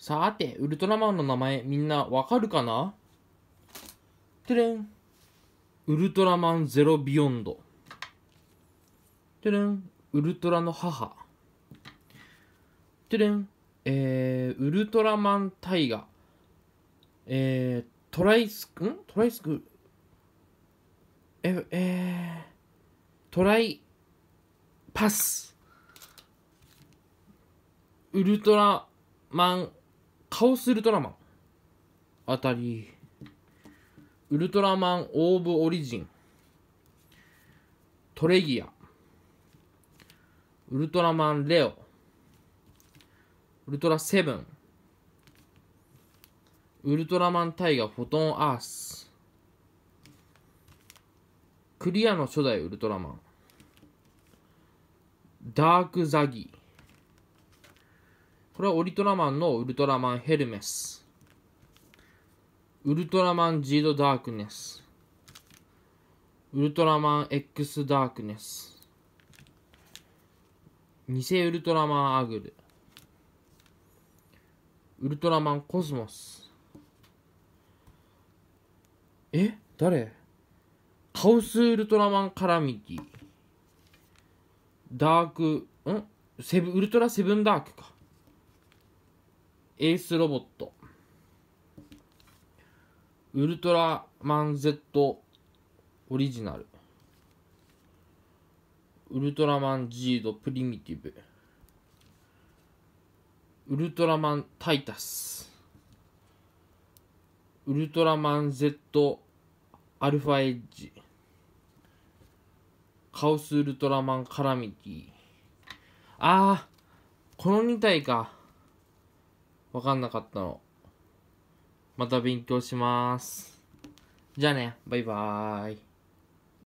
さて、ウルトラマンの名前みんなわかるかなてれん。ウルトラマンゼロビヨンド。てれん。ウルトラの母。てれん。えー、ウルトラマンタイガ。えー、トライスク、んトライスク、え、えー、トライ、パス。ウルトラマンカオスウルトラマンあたり、ウルトラマン・オーブ・オリジン、トレギア、ウルトラマン・レオ、ウルトラセブン、ウルトラマン・タイガ・フォトン・アース、クリアの初代ウルトラマン、ダーク・ザギー、これはオリトラマンのウルトラマンヘルメス。ウルトラマンジードダークネス。ウルトラマン X ダークネス。偽ウルトラマンアグル。ウルトラマンコスモス。え誰カオスウルトラマンカラミティ。ダーク、んセブ、ウルトラセブンダークか。エースロボット、ウルトラマン Z オリジナル、ウルトラマンジードプリミティブ、ウルトラマンタイタス、ウルトラマン Z アルファエッジ、カオスウルトラマンカラミティ、あー、この2体か。わかんなかったの。また勉強します。じゃあね、バイバーイ。